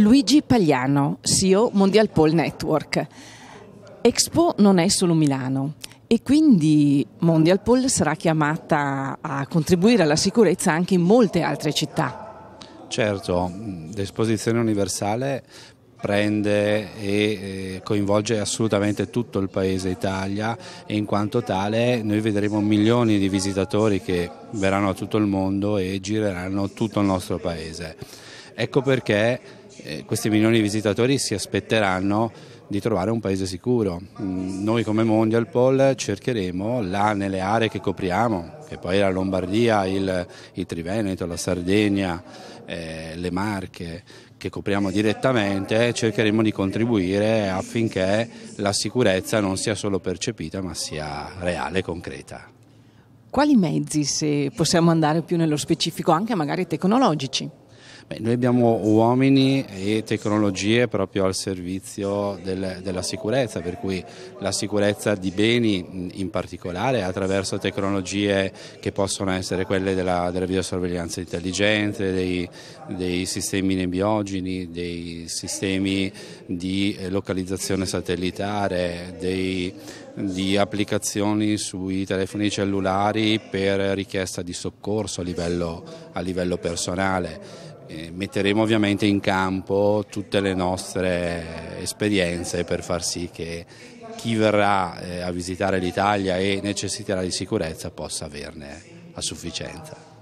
Luigi Pagliano, CEO Mondial Pole Network. Expo non è solo Milano e quindi Mondial Pole sarà chiamata a contribuire alla sicurezza anche in molte altre città. Certo, mm, l'esposizione universale prende e eh, coinvolge assolutamente tutto il paese Italia e in quanto tale noi vedremo milioni di visitatori che verranno a tutto il mondo e gireranno tutto il nostro paese. Ecco perché eh, questi milioni di visitatori si aspetteranno di trovare un paese sicuro. Mm, noi come Mondial Pol cercheremo là nelle aree che copriamo, che poi è la Lombardia, il, il Triveneto, la Sardegna, eh, le Marche, che copriamo direttamente, cercheremo di contribuire affinché la sicurezza non sia solo percepita ma sia reale e concreta. Quali mezzi, se possiamo andare più nello specifico, anche magari tecnologici? Beh, noi abbiamo uomini e tecnologie proprio al servizio del, della sicurezza, per cui la sicurezza di beni in particolare attraverso tecnologie che possono essere quelle della, della videosorveglianza intelligente, dei, dei sistemi nebiogeni, dei sistemi di eh, localizzazione satellitare, dei di applicazioni sui telefoni cellulari per richiesta di soccorso a livello, a livello personale eh, metteremo ovviamente in campo tutte le nostre esperienze per far sì che chi verrà eh, a visitare l'Italia e necessiterà di sicurezza possa averne a sufficienza.